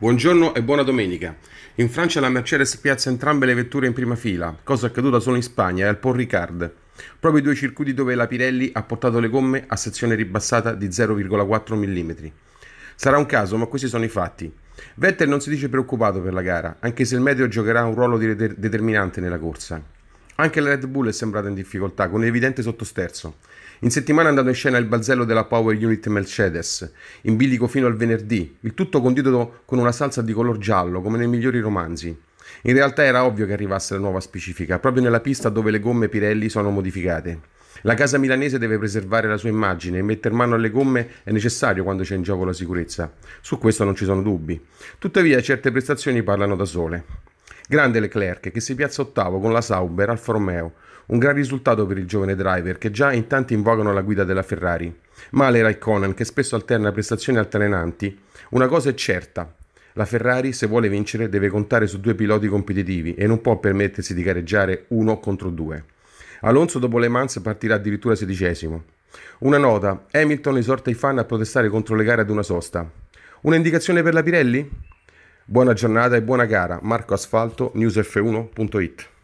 Buongiorno e buona domenica. In Francia la Mercedes piazza entrambe le vetture in prima fila, cosa accaduta solo in Spagna e al Paul Ricard, proprio i due circuiti dove la Pirelli ha portato le gomme a sezione ribassata di 0,4 mm. Sarà un caso, ma questi sono i fatti. Vettel non si dice preoccupato per la gara, anche se il meteo giocherà un ruolo de- determinante nella corsa. Anche la Red Bull è sembrata in difficoltà, con evidente sottosterzo. In settimana è andato in scena il balzello della Power Unit Mercedes, in bilico fino al venerdì, il tutto condito con una salsa di color giallo, come nei migliori romanzi. In realtà era ovvio che arrivasse la nuova specifica, proprio nella pista dove le gomme Pirelli sono modificate. La casa milanese deve preservare la sua immagine e metter mano alle gomme è necessario quando c'è in gioco la sicurezza. Su questo non ci sono dubbi. Tuttavia certe prestazioni parlano da sole. Grande Leclerc che si piazza ottavo con la Sauber al Formeo. Un gran risultato per il giovane driver che già in tanti invocano la guida della Ferrari. Male Raikkonen che spesso alterna prestazioni altalenanti. Una cosa è certa, la Ferrari, se vuole vincere, deve contare su due piloti competitivi e non può permettersi di gareggiare uno contro due. Alonso dopo Le Mans partirà addirittura sedicesimo. Una nota, Hamilton esorta i fan a protestare contro le gare ad una sosta. Un'indicazione per la Pirelli? Buona giornata e buona gara. Marco Asfalto, newsf1.it.